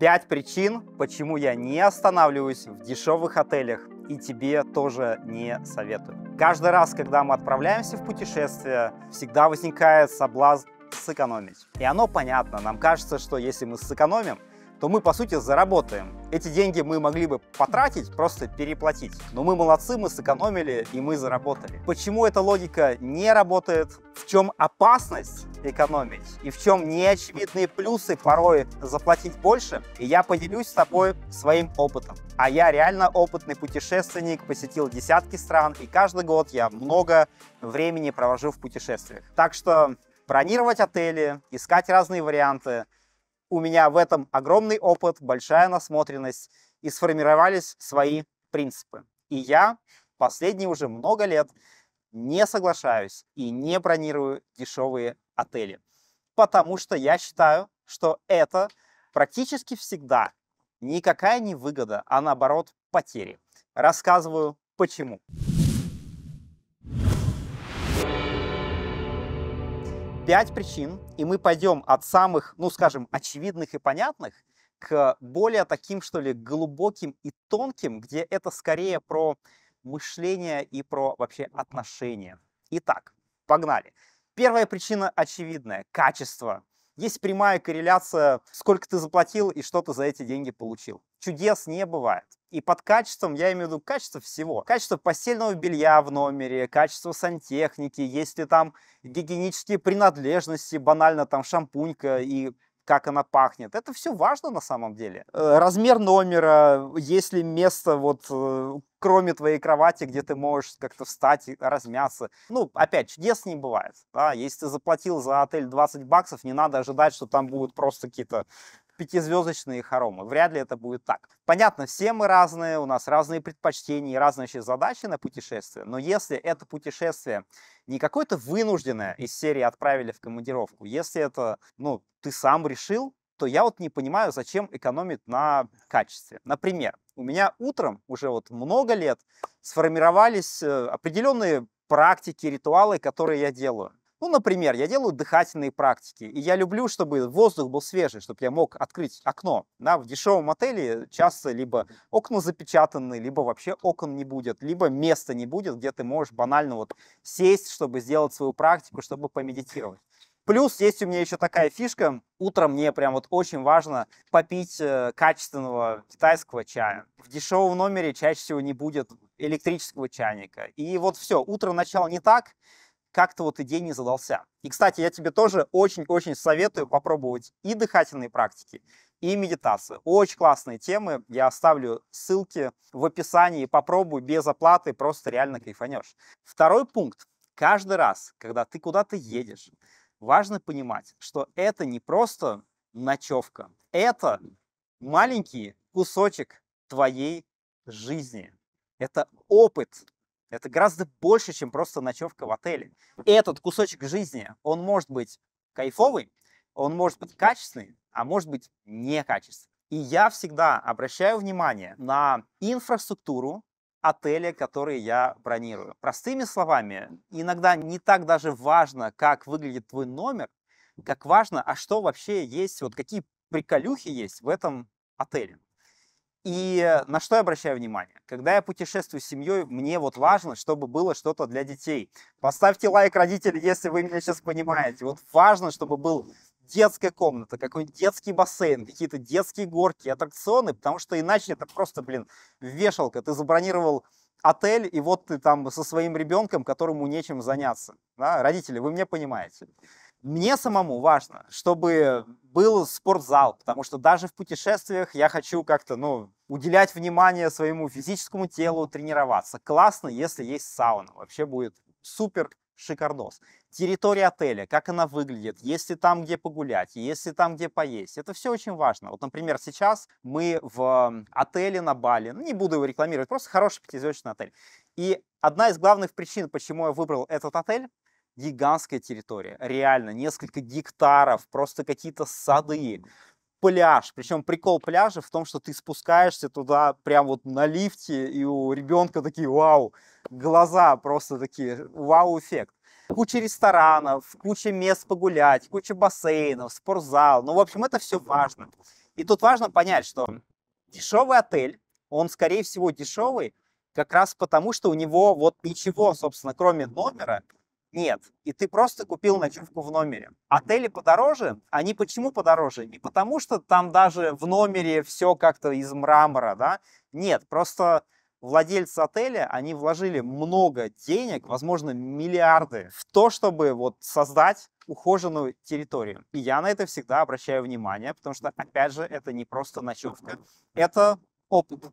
5 причин, почему я не останавливаюсь в дешевых отелях и тебе тоже не советую. Каждый раз, когда мы отправляемся в путешествие, всегда возникает соблазн сэкономить. И оно понятно, нам кажется, что если мы сэкономим, то мы, по сути, заработаем. Эти деньги мы могли бы потратить, просто переплатить. Но мы молодцы, мы сэкономили и мы заработали. Почему эта логика не работает? В чем опасность экономить? И в чем неочевидные плюсы порой заплатить больше? И я поделюсь с тобой своим опытом. А я реально опытный путешественник, посетил десятки стран, и каждый год я много времени провожу в путешествиях. Так что бронировать отели, искать разные варианты – у меня в этом огромный опыт, большая насмотренность, и сформировались свои принципы. И я последние уже много лет не соглашаюсь и не бронирую дешевые отели, потому что я считаю, что это практически всегда никакая не выгода, а наоборот потери. Рассказываю почему. пять причин, и мы пойдем от самых, ну скажем, очевидных и понятных к более таким, что ли, глубоким и тонким, где это скорее про мышление и про вообще отношения. Итак, погнали. Первая причина очевидная – качество есть прямая корреляция, сколько ты заплатил и что ты за эти деньги получил. Чудес не бывает. И под качеством я имею в виду качество всего. Качество постельного белья в номере, качество сантехники, если там гигиенические принадлежности, банально там шампунька и как она пахнет. Это все важно на самом деле. Э, размер номера, есть ли место вот э, кроме твоей кровати, где ты можешь как-то встать и размяться. Ну, опять, чудес не бывает. Да? Если ты заплатил за отель 20 баксов, не надо ожидать, что там будут просто какие-то пятизвездочные хоромы. Вряд ли это будет так. Понятно, все мы разные, у нас разные предпочтения и разные задачи на путешествие, но если это путешествие не какое-то вынужденное из серии «отправили в командировку», если это, ну, ты сам решил, то я вот не понимаю, зачем экономить на качестве. Например, у меня утром уже вот много лет сформировались э, определенные практики, ритуалы, которые я делаю. Ну, например, я делаю дыхательные практики, и я люблю, чтобы воздух был свежий, чтобы я мог открыть окно. Да, в дешевом отеле часто либо окна запечатаны, либо вообще окон не будет, либо места не будет, где ты можешь банально вот сесть, чтобы сделать свою практику, чтобы помедитировать. Плюс есть у меня еще такая фишка. Утром мне прям вот очень важно попить э, качественного китайского чая. В дешевом номере чаще всего не будет электрического чайника. И вот все, утро начало не так, как-то вот и день не задался. И, кстати, я тебе тоже очень-очень советую попробовать и дыхательные практики, и медитацию. Очень классные темы. Я оставлю ссылки в описании. Попробуй без оплаты, просто реально кайфанешь. Второй пункт. Каждый раз, когда ты куда-то едешь, важно понимать, что это не просто ночевка. Это маленький кусочек твоей жизни. Это опыт, это гораздо больше, чем просто ночевка в отеле. Этот кусочек жизни, он может быть кайфовый, он может быть качественный, а может быть некачественный. И я всегда обращаю внимание на инфраструктуру отеля, который я бронирую. Простыми словами, иногда не так даже важно, как выглядит твой номер, как важно, а что вообще есть, вот какие приколюхи есть в этом отеле. И на что я обращаю внимание? Когда я путешествую с семьей, мне вот важно, чтобы было что-то для детей. Поставьте лайк, родители, если вы меня сейчас понимаете. Вот важно, чтобы был детская комната, какой-нибудь детский бассейн, какие-то детские горки, аттракционы, потому что иначе это просто, блин, вешалка. Ты забронировал отель, и вот ты там со своим ребенком, которому нечем заняться. Да? Родители, вы меня понимаете. Мне самому важно, чтобы был спортзал, потому что даже в путешествиях я хочу как-то, ну, уделять внимание своему физическому телу, тренироваться. Классно, если есть сауна. Вообще будет супер шикардос. Территория отеля, как она выглядит, есть ли там где погулять, есть ли там где поесть. Это все очень важно. Вот, например, сейчас мы в отеле на Бали, ну, не буду его рекламировать, просто хороший пятизвездочный отель. И одна из главных причин, почему я выбрал этот отель, гигантская территория, реально, несколько гектаров, просто какие-то сады, пляж. Причем прикол пляжа в том, что ты спускаешься туда прям вот на лифте, и у ребенка такие вау, глаза просто такие, вау-эффект. Куча ресторанов, куча мест погулять, куча бассейнов, спортзал. Ну, в общем, это все важно. И тут важно понять, что дешевый отель, он, скорее всего, дешевый, как раз потому, что у него вот ничего, собственно, кроме номера, нет. И ты просто купил ночевку в номере. Отели подороже. Они почему подороже? Не потому, что там даже в номере все как-то из мрамора, да? Нет, просто владельцы отеля, они вложили много денег, возможно, миллиарды, в то, чтобы вот создать ухоженную территорию. И я на это всегда обращаю внимание, потому что, опять же, это не просто ночевка. Это опыт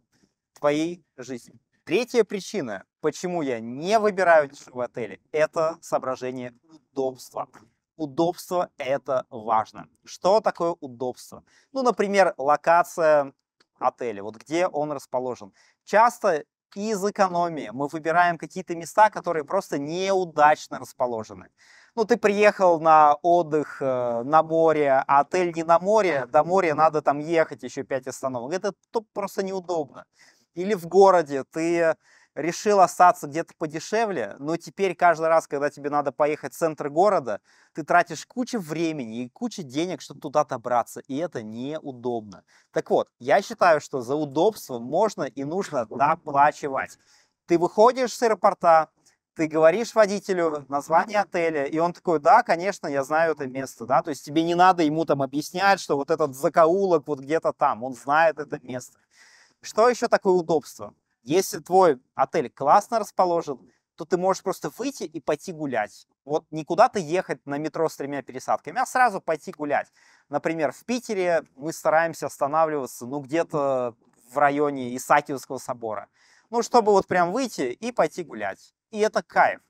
твоей жизни. Третья причина, почему я не выбираю дешевые отели, это соображение удобства. Удобство – это важно. Что такое удобство? Ну, например, локация отеля, вот где он расположен. Часто из экономии мы выбираем какие-то места, которые просто неудачно расположены. Ну, ты приехал на отдых э, на море, а отель не на море, до моря надо там ехать еще 5 остановок. Это просто неудобно или в городе ты решил остаться где-то подешевле, но теперь каждый раз, когда тебе надо поехать в центр города, ты тратишь кучу времени и кучу денег, чтобы туда добраться, и это неудобно. Так вот, я считаю, что за удобство можно и нужно доплачивать. Ты выходишь с аэропорта, ты говоришь водителю название отеля, и он такой, да, конечно, я знаю это место, да, то есть тебе не надо ему там объяснять, что вот этот закоулок вот где-то там, он знает это место. Что еще такое удобство? Если твой отель классно расположен, то ты можешь просто выйти и пойти гулять. Вот не куда-то ехать на метро с тремя пересадками, а сразу пойти гулять. Например, в Питере мы стараемся останавливаться, ну, где-то в районе Исаакиевского собора. Ну, чтобы вот прям выйти и пойти гулять. И это кайф.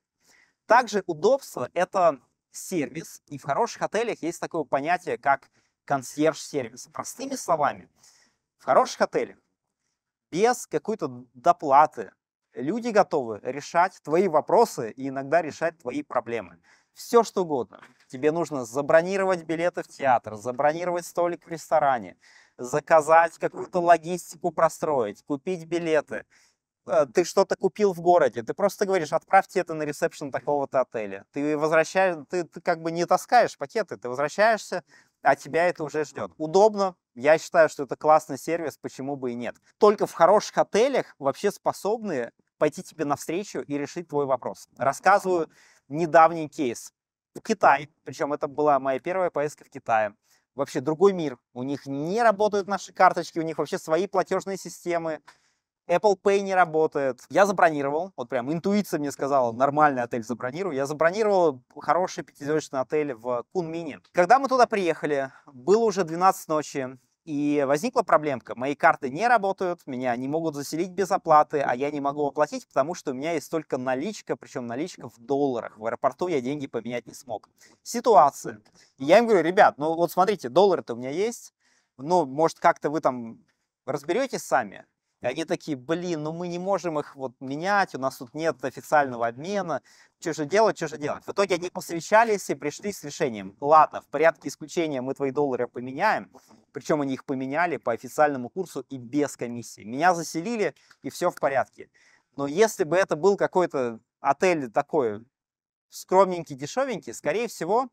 Также удобство — это сервис. И в хороших отелях есть такое понятие, как консьерж-сервис. Простыми словами, в хороших отелях без какой-то доплаты. Люди готовы решать твои вопросы и иногда решать твои проблемы. Все что угодно. Тебе нужно забронировать билеты в театр, забронировать столик в ресторане, заказать какую-то логистику простроить, купить билеты. Э, ты что-то купил в городе, ты просто говоришь, отправьте это на ресепшн такого-то отеля. Ты возвращаешь, ты, ты как бы не таскаешь пакеты, ты возвращаешься, а тебя это уже ждет. Удобно, я считаю, что это классный сервис, почему бы и нет. Только в хороших отелях вообще способны пойти тебе навстречу и решить твой вопрос. Рассказываю недавний кейс. в Китай, причем это была моя первая поездка в Китай. Вообще другой мир. У них не работают наши карточки, у них вообще свои платежные системы. Apple Pay не работает. Я забронировал, вот прям интуиция мне сказала, нормальный отель забронирую. Я забронировал хороший пятизвездочный отель в Кунмине. Когда мы туда приехали, было уже 12 ночи, и возникла проблемка. Мои карты не работают, меня не могут заселить без оплаты, а я не могу оплатить, потому что у меня есть только наличка, причем наличка в долларах. В аэропорту я деньги поменять не смог. Ситуация. Я им говорю, ребят, ну вот смотрите, доллары-то у меня есть, ну, может, как-то вы там разберетесь сами. И они такие, блин, ну мы не можем их вот менять, у нас тут нет официального обмена, что же делать, что же делать. В итоге они посовещались и пришли с решением, ладно, в порядке исключения мы твои доллары поменяем, причем они их поменяли по официальному курсу и без комиссии. Меня заселили, и все в порядке. Но если бы это был какой-то отель такой скромненький, дешевенький, скорее всего,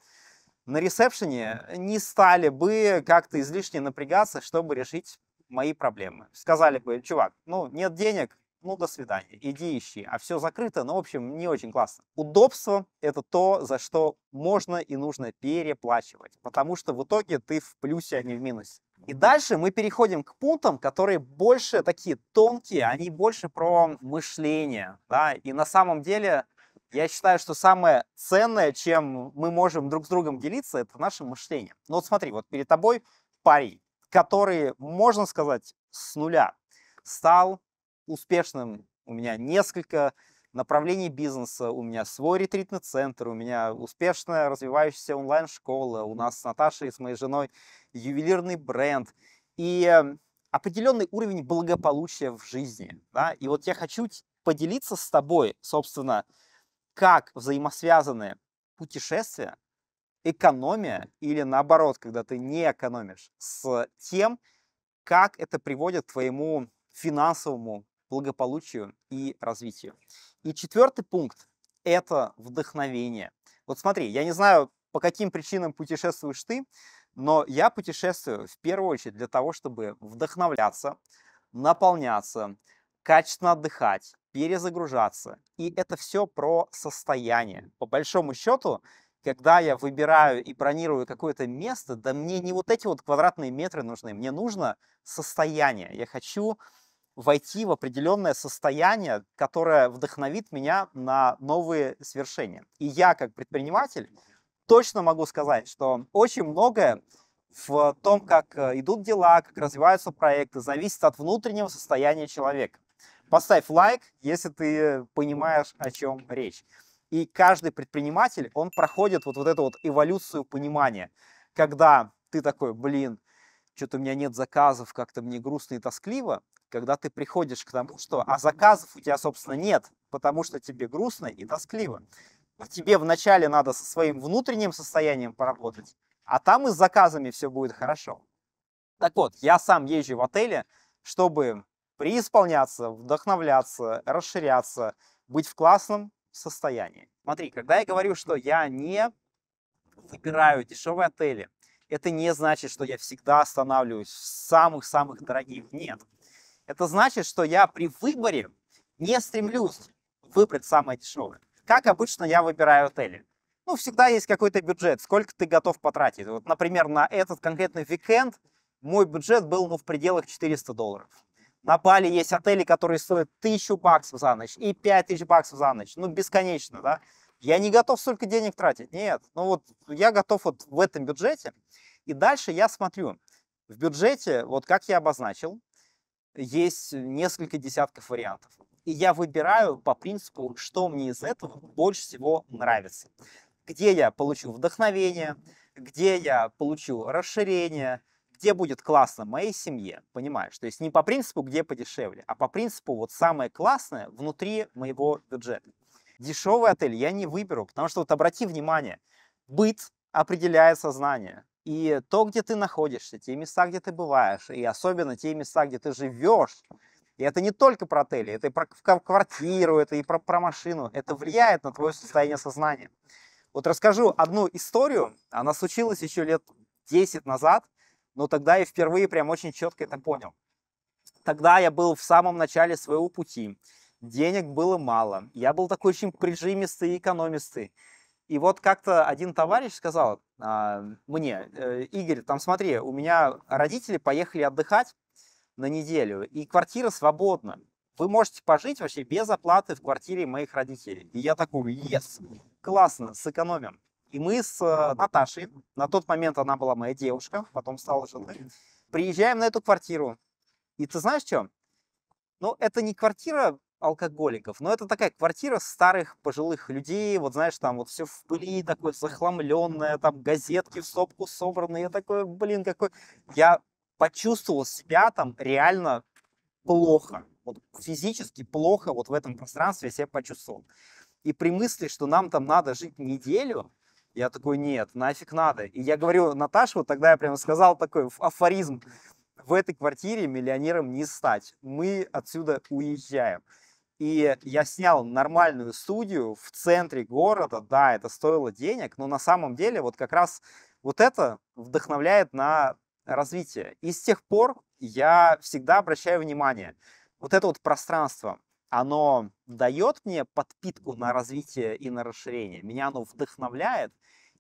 на ресепшене не стали бы как-то излишне напрягаться, чтобы решить мои проблемы. Сказали бы, чувак, ну нет денег, ну до свидания, иди ищи. А все закрыто, ну в общем не очень классно. Удобство это то, за что можно и нужно переплачивать, потому что в итоге ты в плюсе, а не в минусе. И дальше мы переходим к пунктам, которые больше такие тонкие, они больше про мышление, да, и на самом деле я считаю, что самое ценное, чем мы можем друг с другом делиться, это наше мышление. Ну вот смотри, вот перед тобой парень, который, можно сказать, с нуля стал успешным. У меня несколько направлений бизнеса, у меня свой ретритный центр, у меня успешная развивающаяся онлайн-школа, у нас с Наташей, с моей женой ювелирный бренд и эм, определенный уровень благополучия в жизни. Да? И вот я хочу поделиться с тобой, собственно, как взаимосвязаны путешествия экономия или наоборот, когда ты не экономишь, с тем, как это приводит к твоему финансовому благополучию и развитию. И четвертый пункт – это вдохновение. Вот смотри, я не знаю, по каким причинам путешествуешь ты, но я путешествую в первую очередь для того, чтобы вдохновляться, наполняться, качественно отдыхать, перезагружаться. И это все про состояние. По большому счету, когда я выбираю и бронирую какое-то место, да мне не вот эти вот квадратные метры нужны, мне нужно состояние. Я хочу войти в определенное состояние, которое вдохновит меня на новые свершения. И я, как предприниматель, точно могу сказать, что очень многое в том, как э, идут дела, как развиваются проекты, зависит от внутреннего состояния человека. Поставь лайк, если ты понимаешь, о чем речь. И каждый предприниматель, он проходит вот, вот эту вот эволюцию понимания, когда ты такой, блин, что-то у меня нет заказов, как-то мне грустно и тоскливо, когда ты приходишь к тому, что а заказов у тебя, собственно, нет, потому что тебе грустно и тоскливо. А тебе вначале надо со своим внутренним состоянием поработать, а там и с заказами все будет хорошо. Так вот, я сам езжу в отеле, чтобы преисполняться, вдохновляться, расширяться, быть в классном состоянии. Смотри, когда я говорю, что я не выбираю дешевые отели, это не значит, что я всегда останавливаюсь в самых-самых дорогих. Нет. Это значит, что я при выборе не стремлюсь выбрать самое дешевое. Как обычно я выбираю отели? Ну, всегда есть какой-то бюджет, сколько ты готов потратить. Вот, например, на этот конкретный викенд мой бюджет был ну, в пределах 400 долларов. На Бали есть отели, которые стоят тысячу баксов за ночь и пять тысяч баксов за ночь. Ну, бесконечно, да? Я не готов столько денег тратить, нет. Ну вот я готов вот в этом бюджете. И дальше я смотрю. В бюджете, вот как я обозначил, есть несколько десятков вариантов. И я выбираю по принципу, что мне из этого больше всего нравится. Где я получу вдохновение, где я получу расширение, где будет классно моей семье, понимаешь? То есть не по принципу, где подешевле, а по принципу вот самое классное внутри моего бюджета. Дешевый отель я не выберу, потому что вот обрати внимание, быт определяет сознание. И то, где ты находишься, те места, где ты бываешь, и особенно те места, где ты живешь, и это не только про отели, это и про квартиру, это и про, про машину. Это влияет на твое состояние сознания. Вот расскажу одну историю. Она случилась еще лет 10 назад. Но тогда я впервые прям очень четко это понял. Тогда я был в самом начале своего пути. Денег было мало. Я был такой очень прижимистый и экономистый. И вот как-то один товарищ сказал а, мне, э, Игорь, там смотри, у меня родители поехали отдыхать на неделю, и квартира свободна. Вы можете пожить вообще без оплаты в квартире моих родителей. И я такой, yes, классно, сэкономим. И мы с э, Наташей, на тот момент она была моя девушка, потом стала женой, приезжаем на эту квартиру. И ты знаешь что? Ну, это не квартира алкоголиков, но это такая квартира старых пожилых людей, вот знаешь, там вот все в пыли, такое захламленное, там газетки в сопку собраны. я такой, блин, какой... Я почувствовал себя там реально плохо, вот физически плохо вот в этом пространстве я себя почувствовал. И при мысли, что нам там надо жить неделю, я такой, нет, нафиг надо. И я говорю, Наташа, вот тогда я прямо сказал такой афоризм. В этой квартире миллионером не стать. Мы отсюда уезжаем. И я снял нормальную студию в центре города. Да, это стоило денег, но на самом деле вот как раз вот это вдохновляет на развитие. И с тех пор я всегда обращаю внимание. Вот это вот пространство оно дает мне подпитку на развитие и на расширение, меня оно вдохновляет,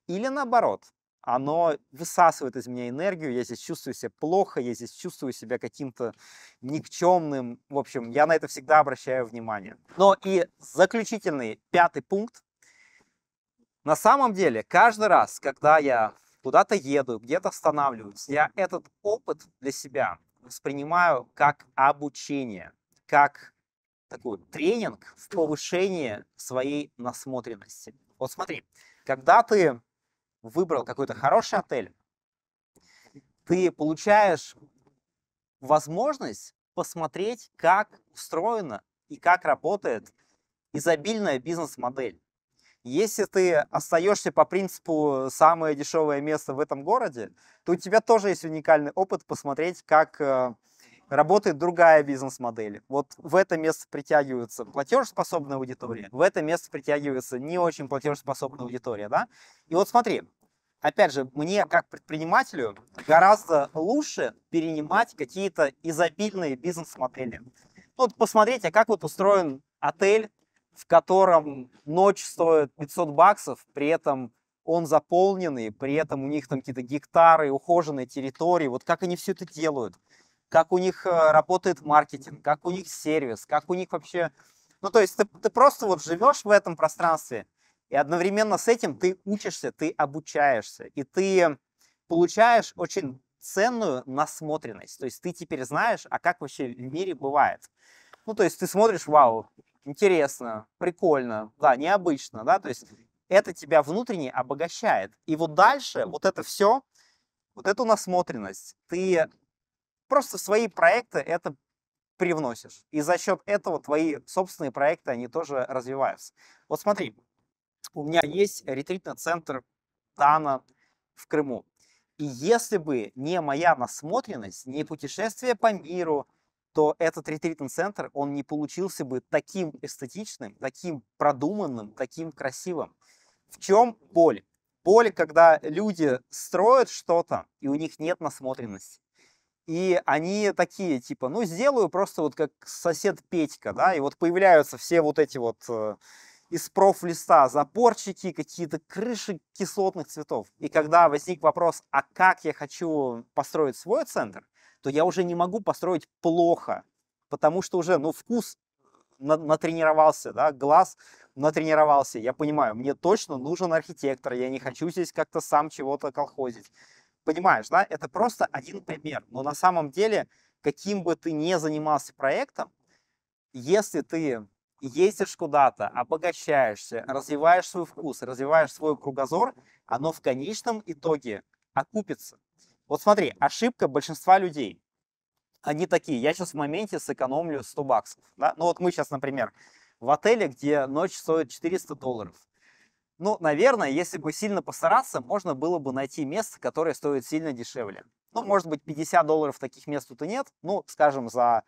или наоборот, оно высасывает из меня энергию, я здесь чувствую себя плохо, я здесь чувствую себя каким-то никчемным. В общем, я на это всегда обращаю внимание. Но и заключительный пятый пункт. На самом деле, каждый раз, когда я куда-то еду, где-то останавливаюсь, я этот опыт для себя воспринимаю как обучение, как такой тренинг в повышении своей насмотренности. Вот смотри, когда ты выбрал какой-то хороший отель, ты получаешь возможность посмотреть, как устроена и как работает изобильная бизнес-модель. Если ты остаешься по принципу «самое дешевое место в этом городе», то у тебя тоже есть уникальный опыт посмотреть, как э, работает другая бизнес-модель. Вот в это место притягиваются платежеспособная аудитория, в это место притягивается не очень платежеспособная аудитория, да? И вот смотри, опять же, мне как предпринимателю гораздо лучше перенимать какие-то изобильные бизнес-модели. вот посмотрите, как вот устроен отель, в котором ночь стоит 500 баксов, при этом он заполненный, при этом у них там какие-то гектары, ухоженные территории. Вот как они все это делают? как у них э, работает маркетинг, как у них сервис, как у них вообще... Ну, то есть ты, ты просто вот живешь в этом пространстве, и одновременно с этим ты учишься, ты обучаешься, и ты получаешь очень ценную насмотренность. То есть ты теперь знаешь, а как вообще в мире бывает. Ну, то есть ты смотришь, вау, интересно, прикольно, да, необычно, да, то есть это тебя внутренне обогащает. И вот дальше вот это все, вот эту насмотренность ты просто в свои проекты это привносишь. И за счет этого твои собственные проекты, они тоже развиваются. Вот смотри, у меня есть ретритный центр Тана в Крыму. И если бы не моя насмотренность, не путешествие по миру, то этот ретритный центр, он не получился бы таким эстетичным, таким продуманным, таким красивым. В чем боль? Боль, когда люди строят что-то, и у них нет насмотренности. И они такие, типа, ну, сделаю просто вот как сосед Петька, да, и вот появляются все вот эти вот э, из профлиста запорчики какие-то крыши кислотных цветов. И когда возник вопрос, а как я хочу построить свой центр, то я уже не могу построить плохо, потому что уже, ну, вкус э, на натренировался, да, глаз натренировался. Я понимаю, мне точно нужен архитектор, я не хочу здесь как-то сам чего-то колхозить. Понимаешь, да? Это просто один пример. Но на самом деле, каким бы ты ни занимался проектом, если ты ездишь куда-то, обогащаешься, развиваешь свой вкус, развиваешь свой кругозор, оно в конечном итоге окупится. Вот смотри, ошибка большинства людей. Они такие, я сейчас в моменте сэкономлю 100 баксов. Да? Ну вот мы сейчас, например, в отеле, где ночь стоит 400 долларов. Ну, наверное, если бы сильно постараться, можно было бы найти место, которое стоит сильно дешевле. Ну, может быть, 50 долларов таких мест тут и нет. Ну, скажем, за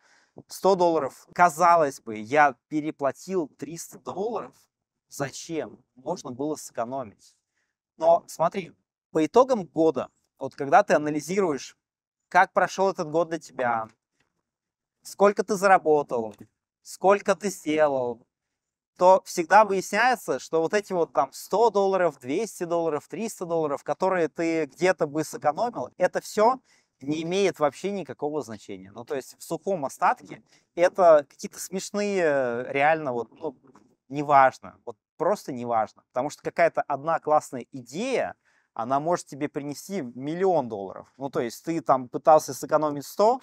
100 долларов. Казалось бы, я переплатил 300 долларов. Зачем? Можно было сэкономить. Но смотри, по итогам года, вот когда ты анализируешь, как прошел этот год для тебя, сколько ты заработал, сколько ты сделал, то всегда выясняется, что вот эти вот там 100 долларов, 200 долларов, 300 долларов, которые ты где-то бы сэкономил, это все не имеет вообще никакого значения. Ну, то есть в сухом остатке это какие-то смешные, реально, вот, ну, неважно, вот просто неважно. Потому что какая-то одна классная идея, она может тебе принести миллион долларов. Ну, то есть ты там пытался сэкономить 100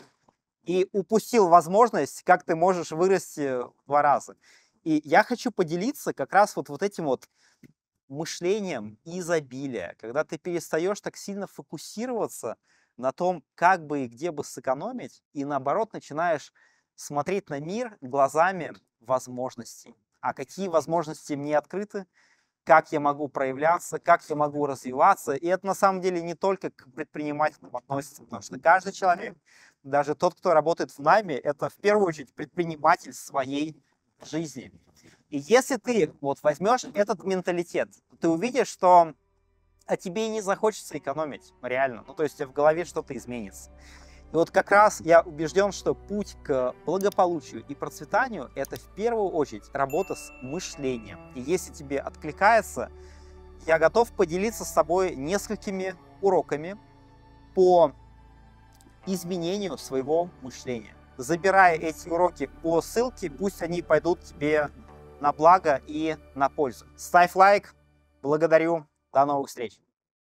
и упустил возможность, как ты можешь вырасти в два раза. И я хочу поделиться как раз вот, вот этим вот мышлением изобилия, когда ты перестаешь так сильно фокусироваться на том, как бы и где бы сэкономить, и наоборот начинаешь смотреть на мир глазами возможностей. А какие возможности мне открыты, как я могу проявляться, как я могу развиваться. И это на самом деле не только к предпринимателям относится, потому что каждый человек, даже тот, кто работает в найме, это в первую очередь предприниматель своей жизни. И если ты вот возьмешь этот менталитет, ты увидишь, что а тебе и не захочется экономить, реально. Ну, то есть в голове что-то изменится. И вот как раз я убежден, что путь к благополучию и процветанию – это в первую очередь работа с мышлением. И если тебе откликается, я готов поделиться с тобой несколькими уроками по изменению своего мышления забирая эти уроки по ссылке, пусть они пойдут тебе на благо и на пользу. Ставь лайк, благодарю, до новых встреч!